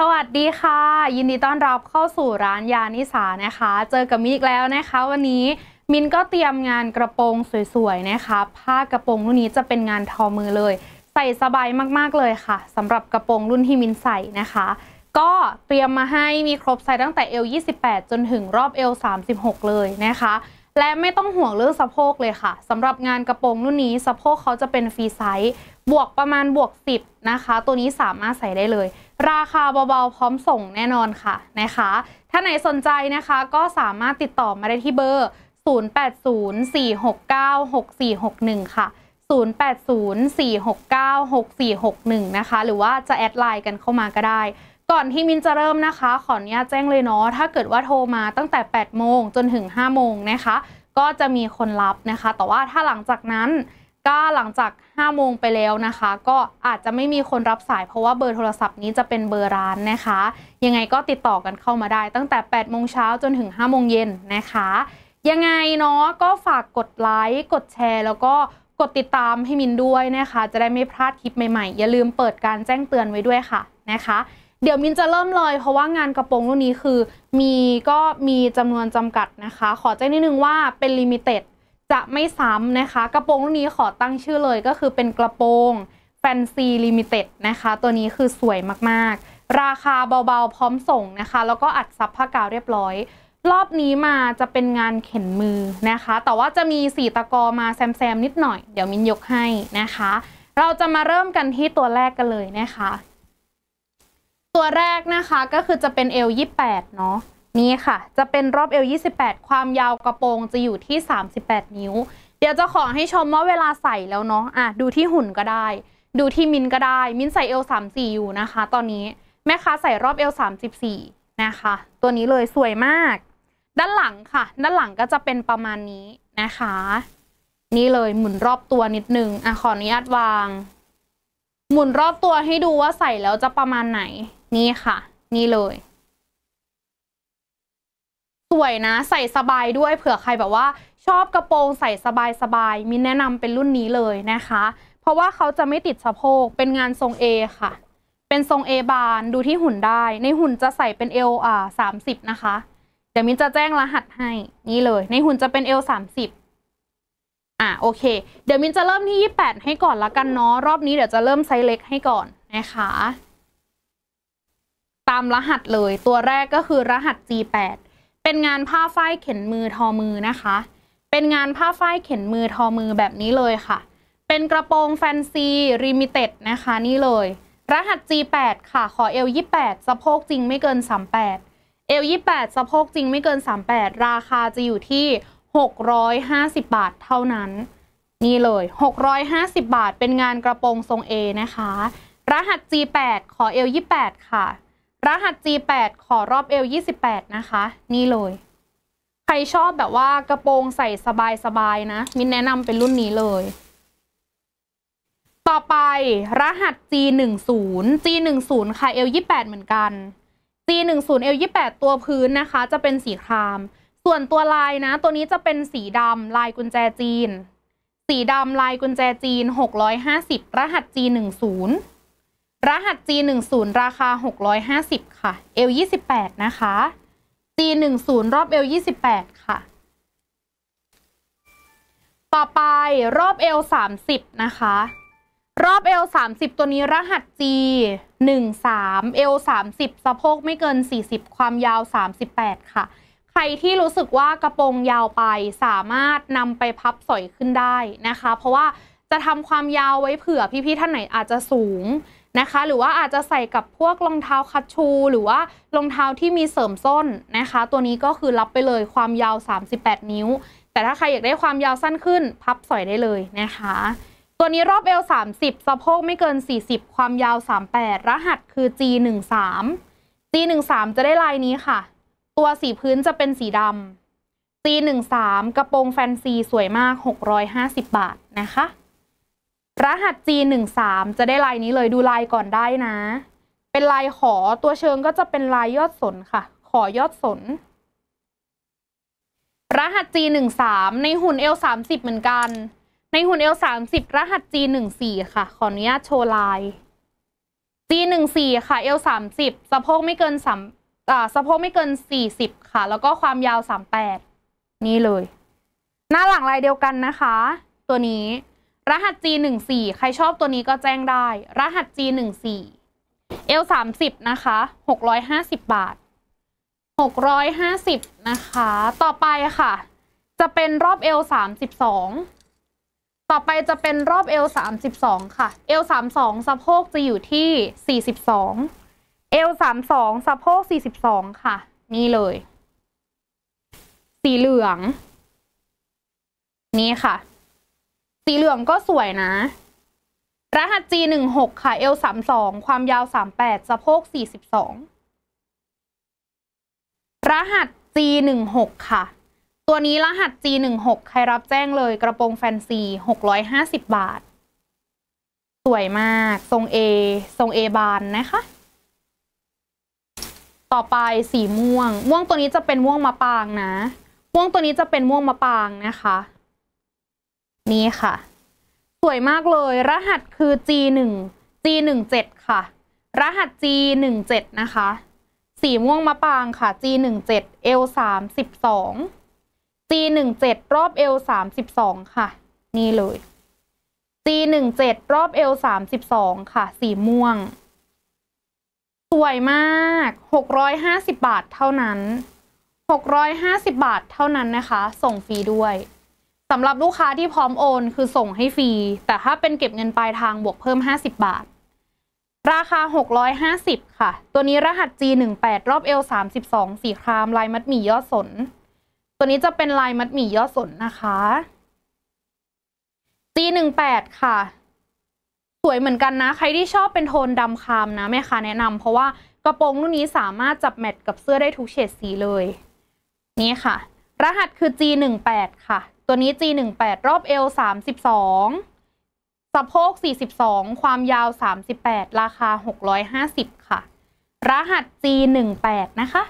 สวัสดีค่ะ ยินดีต้อนรับเข้าสู่ร้านยานิสานะคะ เจอกับมิกแล้วนะคะ วันนี้มินก็เตรียมงานกระโปรงสวยๆนะคะ ผ้ากระโปรงรุ่นนี้จะเป็นงานทอมือเลย ใส่สบายมากๆเลยค่ะสำหรับกระโปรงรุ่นที่มินใส่นะคะ ก็เตรียมมาให้มีครบไซส์ตั้งแต่เอว28จนถึงรอบเอว36 เลยนะคะและไม่ต้องห่วงเรื่องสะโพกเลยค่ะสำหรับงานกระโปรงรุ่นนี้สะโพกเขาจะเป็นฟรีไซส์บวกประมาณบวก 10 นะคะ ตัวนี้สามารถใส่ได้เลย ราคาเบาๆ พร้อมส่งแน่นอนค่ะนะคะ ถ้าไหนสนใจนะคะก็สามารถติดต่อมาได้ที่เบอร์ 0804696461 ค่ะ 0804696461 นะคะ หรือว่าจะแอดไลน์กันเข้ามาก็ได้ก่อนที่มินจะเริ่มนะคะ ขออนุญาตแจ้งเลยเนาะ ถ้าเกิดว่าโทรมาตั้งแต่ 8 โมงจนถึง 5 โมงนะคะ ก็จะมีคนรับนะคะ แต่ว่าถ้าหลังจากนั้นก็หลังจาก 5 โมงไปแล้วนะคะ ก็อาจจะไม่มีคนรับสายเพราะว่าเบอร์โทรศัพท์นี้จะเป็นเบอร์ร้านนะคะ ยังไงก็ติดต่อกันเข้ามาได้ ตั้งแต่8โมงเช้าจนถึง 5 โมงเย็นนะคะ ยังไงเนาะก็ฝากกดไลค์ กดแชร์ แล้วก็กดติดตามให้มินด้วยนะคะ จะได้ไม่พลาดคลิปใหม่ๆ อย่าลืมเปิดการแจ้งเตือนไว้ด้วยค่ะนะคะเดี๋ยวมินจะเริ่มเลยเพราะว่างานกระโปรงรุ่นนี้คือมีก็มีจำนวนจำกัดนะคะ ขอแจ้งนิดนึงว่าเป็นลิมิเต็ดจะไม่ซ้ำนะคะ กระโปรงรุ่นนี้ขอตั้งชื่อเลยก็คือเป็นกระโปรงแฟนซีลิมิเต็ดนะคะ ตัวนี้คือสวยมากๆ ราคาเบาๆพร้อมส่งนะคะแล้วก็อัดซับผ้ากาวเรียบร้อย รอบนี้มาจะเป็นงานเข็นมือนะคะ แต่ว่าจะมีสีตะกอมาแซมๆ นิดหน่อยเดี๋ยวมินยกให้นะคะ เราจะมาเริ่มกันที่ตัวแรกกันเลยนะคะตัวแรกนะคะก็คือจะเป็นเอแ28เนาะนี่ค่ะจะเป็นรอบเอแ28 ความยาวกระโปรงจะอยู่ที่ 38 นิ้ว เดี๋ยวจะขอให้ชมว่าเวลาใส่แล้วเนาะอ่ะดูที่หุ่นก็ได้ ดูที่มินก็ได้ มินใส่เอส34อยู่นะคะตอนนี้แม่ค้าใส่รอบเอส34นะคะ ตัวนี้เลยสวยมาก ด้านหลังค่ะ ด้านหลังก็จะเป็นประมาณนี้นะคะ นี่เลยหมุนรอบตัวนิดนึงอ่ะขออนุญาตวาง หมุนรอบตัวให้ดูว่าใส่แล้วจะประมาณไหนนี่ค่ะนี่เลย สวยนะใส่สบายด้วยเผื่อใครแบบว่า ชอบกระโปรงใส่สบายสบายมินแนะนำเป็นรุ่นนี้เลยนะคะ เพราะว่าเขาจะไม่ติดสะโพกเป็นงานทรง A ค่ะ เป็นทรง A บานดูที่หุ่นได้ในหุ่นจะใส่เป็นเอลอ่าสามสิบนะคะ เดี๋ยวมินจะแจ้งรหัสให้นี่เลย ในหุ่นจะเป็นเอลสามสิบอ่ะโอเค เดี๋ยวมินจะเริ่มที่ 28ให้ก่อนละกันเนาะรอบนี้เดี๋ยวจะเริ่มไซส์เล็กให้ก่อนนะคะตามรหัสเลยตัวแรกก็คือรหัส G8 เป็นงานผ้าฝ้ายเข็นมือทอมือนะคะ เป็นงานผ้าฝ้ายเข็นมือทอมือแบบนี้เลยค่ะ เป็นกระโปรงแฟนซีริมิเต็ดนะคะนี่เลย รหัส G8 ค่ะ ขอเอล28สะโพกจริงไม่เกิน 38เอล28สะโพกจริงไม่เกิน 38 ราคาจะอยู่ที่ 650 บาทเท่านั้น นี่เลย 650 บาทเป็นงานกระโปรงทรง A นะคะ รหัส G8 ขอเอล28 ค่ะรหัส G8 ขอรอบเอว28นะคะ นี่เลย ใครชอบแบบว่ากระโปรงใส่สบายๆนะ มินแนะนำเป็นรุ่นนี้เลย ต่อไป รหัส G10 G10 ค่ะเอว28เหมือนกัน G10 เอว28ตัวพื้นนะคะ จะเป็นสีคราม ส่วนตัวลายนะ ตัวนี้จะเป็นสีดำลายกุญแจจีน สีดำลายกุญแจจีน 650 รหัส G10 รหัส G10 ราคา 650 ค่ะ L28 นะคะ G10 รอบ L28 ค่ะ ต่อไปรอบ L30 นะคะ รอบ L30 ตัวนี้รหัส G13 L30 สะโพกไม่เกิน 40 ความยาว 38 ค่ะ ใครที่รู้สึกว่ากระโปรงยาวไปสามารถนำไปพับสอยขึ้นได้นะคะ เพราะว่าจะทำความยาวไว้เผื่อ พี่ๆท่านไหนอาจจะสูงนะคะหรือว่าอาจจะใส่กับพวกรองเท้าคัชชู หรือว่ารองเท้าที่มีเสริมส้นนะคะ ตัวนี้ก็คือรับไปเลยความยาว 38 นิ้ว แต่ถ้าใครอยากได้ความยาวสั้นขึ้น พับสอยได้เลยนะคะ ตัวนี้รอบเอว30สะโพกไม่เกิน 40 ความยาว 38 รหัสคือ G13 G13 จะได้ลายนี้ค่ะ ตัวสีพื้นจะเป็นสีดำ G13 กระโปรงแฟนซีสวยมาก 650 บาทนะคะรหัส G13 จะได้ลายนี้เลยดูลายก่อนได้นะ เป็นลายขอตัวเชิงก็จะเป็นลายยอดสนค่ะ ขอยอดสน รหัส G13 ในหุ่น L30 เหมือนกัน ในหุ่น L30 รหัส G14 ค่ะ ขออนุญาตโชว์ลาย G14 ค่ะ L30 สะโพกไม่เกิน3อ่าสะโพกไม่เกิน 40 ค่ะ แล้วก็ความยาว 38 นี่เลย หน้าหลังลายเดียวกันนะคะ ตัวนี้รหัส G14 ใครชอบตัวนี้ก็แจ้งได้ รหัส G14 L 30นะคะ 650 บาท 650 นะคะ ต่อไปค่ะ จะเป็นรอบ L 32ต่อไปจะเป็นรอบ L 32ค่ะ L 32สะโพกจะอยู่ที่ 42 L 32สะโพก 42 ค่ะ นี่เลย สีเหลือง นี่ค่ะสีเหลืองก็สวยนะ รหัส G 1 6ค่ะเอลสามสอง ความยาวสามแปดสะโพกสี่ิบสองรหัส G 1 6ค่ะ ตัวนี้รหัส G 1 6ใครรับแจ้งเลยกระโปรงแฟนซีหกร้อยหาสิบบาท สวยมากทรง A ทรง A บานนะคะ ต่อไปสีม่วง ม่วงตัวนี้จะเป็นม่วงมะปางนะ ม่วงตัวนี้จะเป็นม่วงมะปางนะคะนี่ค่ะ สวยมากเลยรหัสคือ G1 G17 ค่ะ รหัส G17 นะคะ สีม่วงมะปางค่ะ G17 L32 G17 รอบ L32 ค่ะ นี่เลย G17 รอบ L32 ค่ะ สีม่วง สวยมาก 650 บาทเท่านั้น 650 บาทเท่านั้นนะคะ ส่งฟรีด้วยสำหรับลูกค้าที่พร้อมโอนคือส่งให้ฟรี แต่ถ้าเป็นเก็บเงินปลายทางบวกเพิ่ม 50 บาท ราคา 650 ค่ะ ตัวนี้รหัส G18 รอบเอล32สีคราม ลายมัดหมี่ยอดสนตัวนี้จะเป็นลายมัดหมี่ยอดสนนะคะ G18 ค่ะ สวยเหมือนกันนะ ใครที่ชอบเป็นโทนดำครามนะแม่ค้าแนะนำเพราะว่ากระโปรงรุ่นนี้สามารถจับแมทกับเสื้อได้ทุกเฉดสีเลย นี่ค่ะ รหัสคือ G18 ค่ะตัวนี้ G18 รอบเอว32สะโพก42 ความยาว 38 ราคา 650 ค่ะ รหัส G18 นะคะ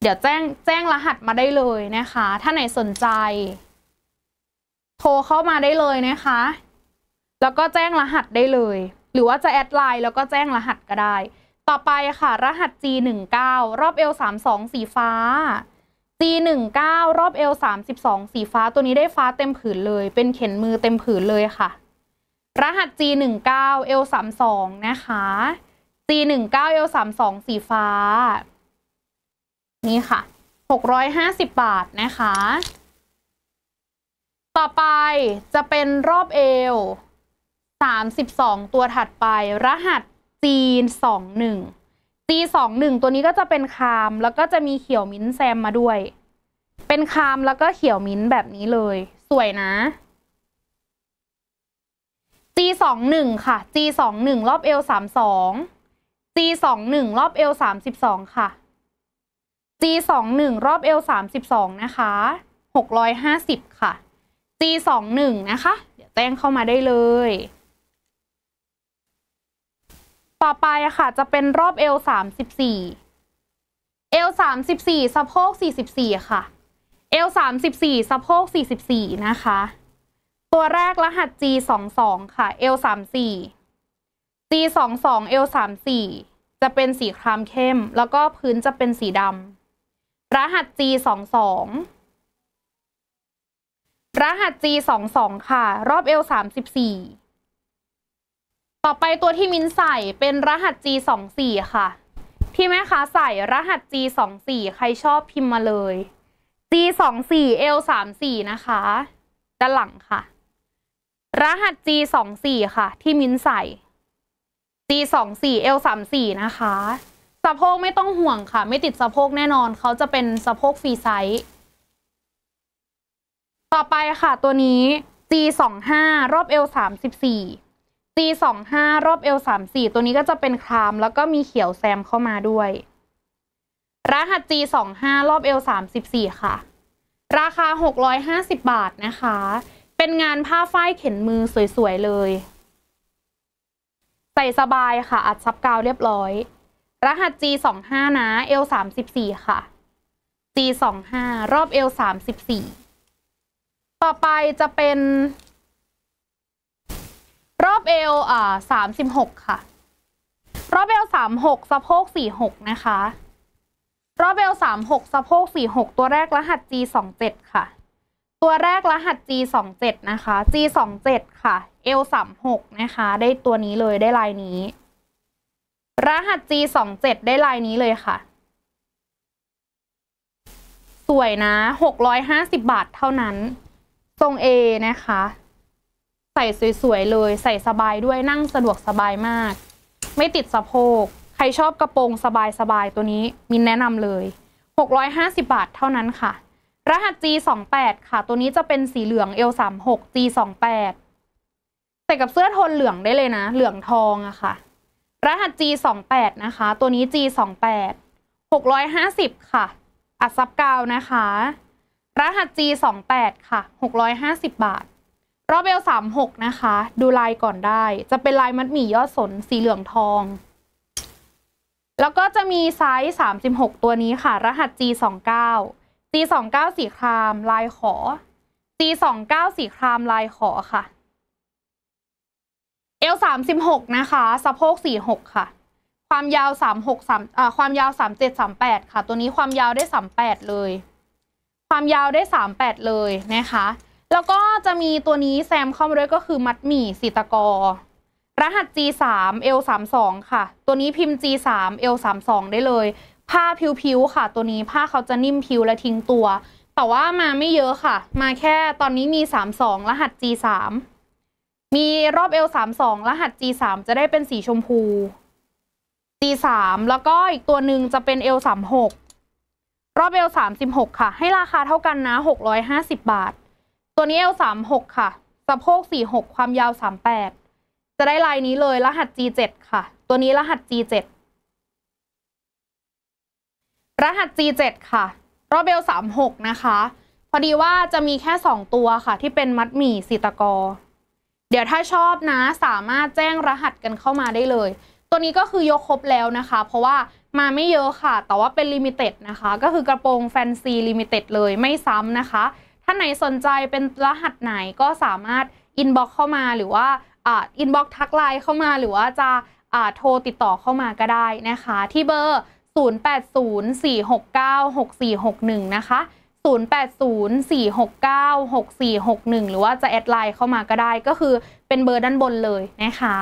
เดี๋ยวแจ้งแจ้งรหัสมาได้เลยนะคะ ถ้าไหนสนใจ โทรเข้ามาได้เลยนะคะ แล้วก็แจ้งรหัสได้เลย หรือว่าจะแอดไลน์แล้วก็แจ้งรหัสก็ได้ ต่อไปค่ะ รหัส G19 รอบเอว32สีฟ้า C19 รอบเอว32สีฟ้าตัวนี้ได้ฟ้าเต็มผืนเลย เป็นเข็นมือเต็มผืนเลยค่ะ รหัส G19 L 32นะคะ G19 L 32สีฟ้า นี่ค่ะ 650 บาทนะคะ ต่อไปจะเป็นรอบเอว32 ตัวถัดไป รหัส G21 ตีสองหนึ่งตัวนี้ก็จะเป็นคามแล้วก็จะมีเขียวมิ้นแซมมาด้วย เป็นคามแล้วก็เขียวมิ้นแบบนี้เลย สวยนะจีสองหนึ่งค่ะจีสองหนึ่งรอบเอลสามสองจีสองหนึ่งรอบเอลสามสิบสองค่ะจีสองหนึ่งรอบเอลสามสิบสองนะคะหกร้อยห้าสิบค่ะจีสองหนึ่งนะคะ เดี๋ยวแต้งเข้ามาได้เลยต่อไปค่ะจะเป็นรอบเอลสามสิบสี่เอลสามสิบสี่สะโพกสี่สิบสี่ค่ะ เอลสามสิบสี่สะโพกสี่สิบสี่นะคะ ตัวแรกรหัส G สองสองค่ะ เอลสามสี่ G สองสองเอลสามสี่จะเป็นสีครามเข้ม แล้วก็พื้นจะเป็นสีดำ รหัส G สองสองรหัส G สองสองค่ะ รอบเอลสามสิบสี่ต่อไปตัวที่มินใส่เป็นรหัส G24 ค่ะที่แม่ค้าใส่รหัส G24 ใครชอบพิมพ์มาเลย G24 L34 นะคะ ด้านหลังค่ะ รหัส G24 ค่ะ ที่มินใส่ G24 L34 นะคะ สะโพกไม่ต้องห่วงค่ะ ไม่ติดสะโพกแน่นอนเขาจะเป็นสะโพกฟรีไซส์ต่อไปค่ะตัวนี้ G25 รอบ L34 C25 รอบ L34 ตัวนี้ก็จะเป็นคราม แล้วก็มีเขียวแซมเข้ามาด้วย รหัส G25 รอบ L34 ค่ะ ราคา 650 บาทนะคะ เป็นงานผ้าฝ้ายเข็นมือสวยๆ เลย ใส่สบายค่ะอัดซับกาวเรียบร้อย รหัส G25 นะ L34 ค่ะ G25 รอบ L34 ต่อไปจะเป็นรอบเอวอ่าสามสิบหกค่ะ รอบเอวสามหกสะโพกสี่หก นะคะ รอบเอวสามหกสะโพกสี่หกตัวแรกรหัส G สองเจ็ดค่ะ ตัวแรกรหัส G สองเจ็ดนะคะ G สองเจ็ดค่ะ เอวสามหกนะคะ ได้ตัวนี้เลย ได้ลายนี้ รหัส G สองเจ็ดได้ลายนี้เลยค่ะ สวยนะหหกร้้อยาสิบาทเท่านั้นทรงเอนะคะใส่สวยๆเลยใส่สบายด้วยนั่งสะดวกสบายมาก ไม่ติดสะโพกใครชอบกระโปรงสบายๆ ตัวนี้มินแนะนำเลย 650 บาทเท่านั้นค่ะ รหัส G28 ค่ะ ตัวนี้จะเป็นสีเหลือง L36 G28 ใส่กับเสื้อโทนเหลืองได้เลยนะเหลืองทองอะค่ะรหัส G28 นะคะตัวนี้ G28 650 ค่ะ อัดซับกาวนะคะ รหัส G28 ค่ะ650 บาทรอบเอวสามหกนะคะ ดูลายก่อนได้จะเป็นลายมัดหมี่ยอดสน สีเหลืองทอง แล้วก็จะมีไซส์ 36 ตัวนี้ค่ะ รหัส G29 G29 สีคราม ลายขอ G29 สีครามลายขอค่ะ เอลสามสิบหกนะคะ สะโพกสี่หกค่ะ ความยาวสามหกสามความยาวสามเจ็ดสามแปดค่ะ ตัวนี้ความยาวได้สามแปดเลย ความยาวได้สามแปดเลยนะคะแล้วก็จะมีตัวนี้แซมเข้ามาด้วยก็คือมัดหมี่สีตะกอรหัส G3 L32 ค่ะ ตัวนี้พิมพ์ G3 L32 ได้เลย ผ้าผิวๆ ค่ะ ตัวนี้ผ้าเขาจะนิ่มผิวและทิ้งตัว แต่ว่ามาไม่เยอะค่ะ มาแค่ตอนนี้มี 32 รหัส G3 มีรอบ L32 รหัส G3 จะได้เป็นสีชมพู G3 แล้วก็อีกตัวหนึ่งจะเป็น L36 รอบ L36 ค่ะ ให้ราคาเท่ากันนะ 650 บาทตัวนี้ L หกค่ะสะโพกสี่หกความยาวสามแปด จะได้ลายนี้เลยรหัส G ดค่ะ ตัวนี้รหัส G ดรหัส G ดค่ะรอบเบลหกนะคะ พอดีว่าจะมีแค่สองตัวค่ะ ที่เป็นมัดหมี่สีตะกอเดี๋ยวถ้าชอบนะสามารถแจ้งรหัสกันเข้ามาได้เลย ตัวนี้ก็คือยกครบแล้วนะคะ เพราะว่ามาไม่เยอะค่ะ แต่ว่าเป็นลิมิเต็ดนะคะ ก็คือกระโปรงแฟนซีลิมิเต็ดเลยไม่ซ้ำนะคะานไหนสนใจเป็นรหัสไหนก็สามารถอินบ็อกเข้ามาหรือว่าอินบ็อกทักไลน์เข้ามาหรือว่าจะโทรติดต่อเข้ามาก็ได้นะคะ ที่เบอร์ 0804696461 นะคะ 0804696461 หรือว่าจะแอดไลน์เข้ามาก็ได้ก็คือเป็นเบอร์ด้านบนเลยนะคะ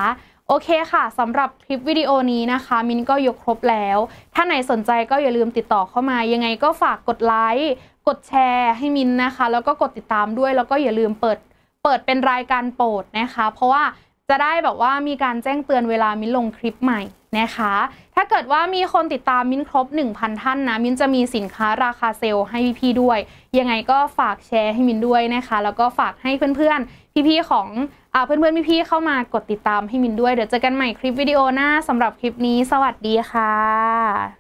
โอเคค่ะ สำหรับคลิปวิดีโอนี้นะคะ มินก็ยกครบแล้ว ถ้าไหนสนใจก็อย่าลืมติดต่อเข้ามา ยังไงก็ฝากกดไลค์กดแชร์ ให้มินนะคะ แล้วก็กดติดตามด้วย แล้วก็อย่าลืมเปิดเปิดเป็นรายการโปรดนะคะ เพราะว่าจะได้แบบว่ามีการแจ้งเตือนเวลามินลงคลิปใหม่นะคะ ถ้าเกิดว่ามีคนติดตามมินครบ 1,000 ท่านนะมินจะมีสินค้าราคาเซลให้พี่ๆด้วยยังไงก็ฝากแชร์ให้มินด้วยนะคะ แล้วก็ฝากให้เพื่อนๆพี่ๆของเพื่อนๆพี่ๆเข้ามากดติดตามให้มินด้วยเดี๋ยวเจอกันใหม่คลิปวิดีโอหน้าสำหรับคลิปนี้สวัสดีค่ะ